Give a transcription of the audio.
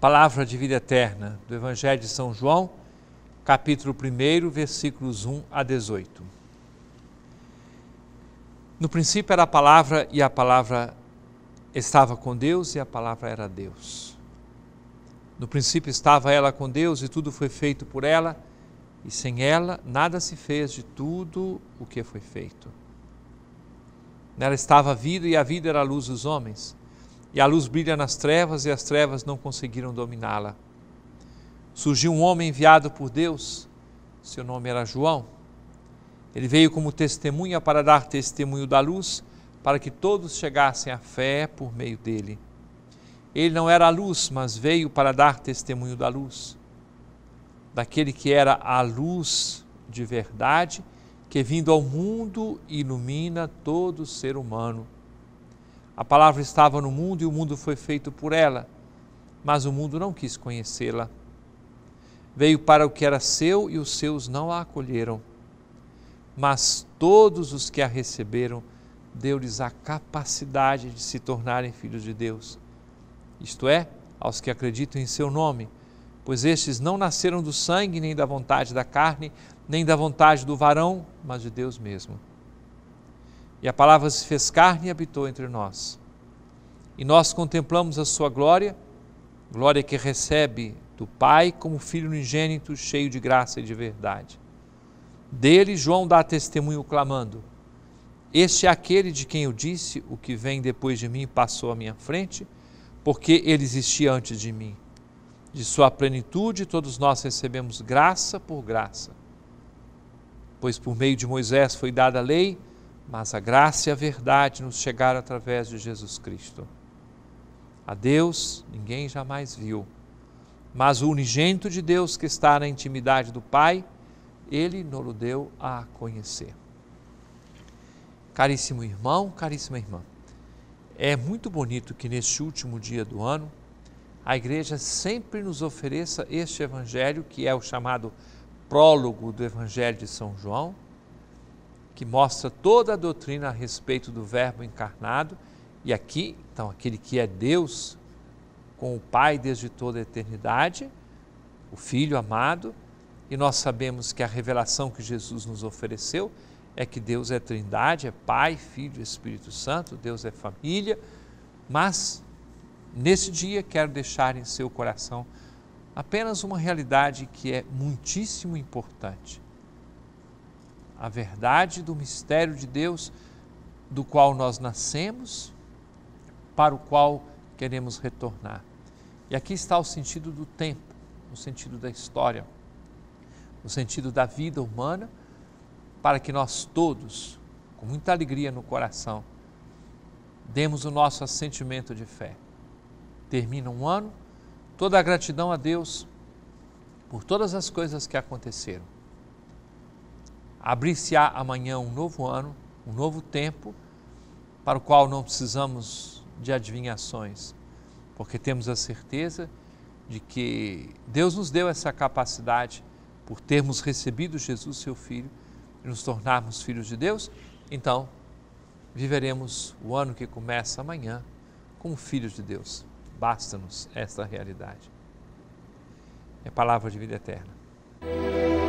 Palavra de vida eterna do Evangelho de São João, capítulo 1, versículos 1 a 18. No princípio era a palavra e a palavra estava com Deus e a palavra era Deus. No princípio estava ela com Deus e tudo foi feito por ela, e sem ela nada se fez de tudo o que foi feito. Nela estava a vida e a vida era a luz dos homens e a luz brilha nas trevas e as trevas não conseguiram dominá-la. Surgiu um homem enviado por Deus, seu nome era João. Ele veio como testemunha para dar testemunho da luz, para que todos chegassem à fé por meio dele. Ele não era a luz, mas veio para dar testemunho da luz, daquele que era a luz de verdade, que vindo ao mundo ilumina todo ser humano. A palavra estava no mundo e o mundo foi feito por ela, mas o mundo não quis conhecê-la. Veio para o que era seu e os seus não a acolheram. Mas todos os que a receberam, deu-lhes a capacidade de se tornarem filhos de Deus. Isto é, aos que acreditam em seu nome, pois estes não nasceram do sangue, nem da vontade da carne, nem da vontade do varão, mas de Deus mesmo. E a palavra se fez carne e habitou entre nós. E nós contemplamos a sua glória, glória que recebe do Pai como filho unigênito, cheio de graça e de verdade. Dele, João dá testemunho clamando: Este é aquele de quem eu disse: O que vem depois de mim passou à minha frente, porque ele existia antes de mim. De sua plenitude, todos nós recebemos graça por graça. Pois por meio de Moisés foi dada a lei, mas a graça e a verdade nos chegaram através de Jesus Cristo. A Deus ninguém jamais viu, mas o unigento de Deus que está na intimidade do Pai, ele nos deu a conhecer. Caríssimo irmão, caríssima irmã, é muito bonito que neste último dia do ano a igreja sempre nos ofereça este evangelho que é o chamado prólogo do evangelho de São João que mostra toda a doutrina a respeito do Verbo encarnado e aqui, então, aquele que é Deus com o Pai desde toda a eternidade, o Filho amado, e nós sabemos que a revelação que Jesus nos ofereceu é que Deus é Trindade, é Pai, Filho e Espírito Santo, Deus é família, mas nesse dia quero deixar em seu coração apenas uma realidade que é muitíssimo importante a verdade do mistério de Deus, do qual nós nascemos, para o qual queremos retornar. E aqui está o sentido do tempo, o sentido da história, o sentido da vida humana, para que nós todos, com muita alegria no coração, demos o nosso assentimento de fé. Termina um ano, toda a gratidão a Deus por todas as coisas que aconteceram abrir-se-á amanhã um novo ano, um novo tempo, para o qual não precisamos de adivinhações, porque temos a certeza de que Deus nos deu essa capacidade por termos recebido Jesus, seu Filho, e nos tornarmos filhos de Deus. Então, viveremos o ano que começa amanhã como filhos de Deus. Basta-nos esta realidade. É palavra de vida eterna.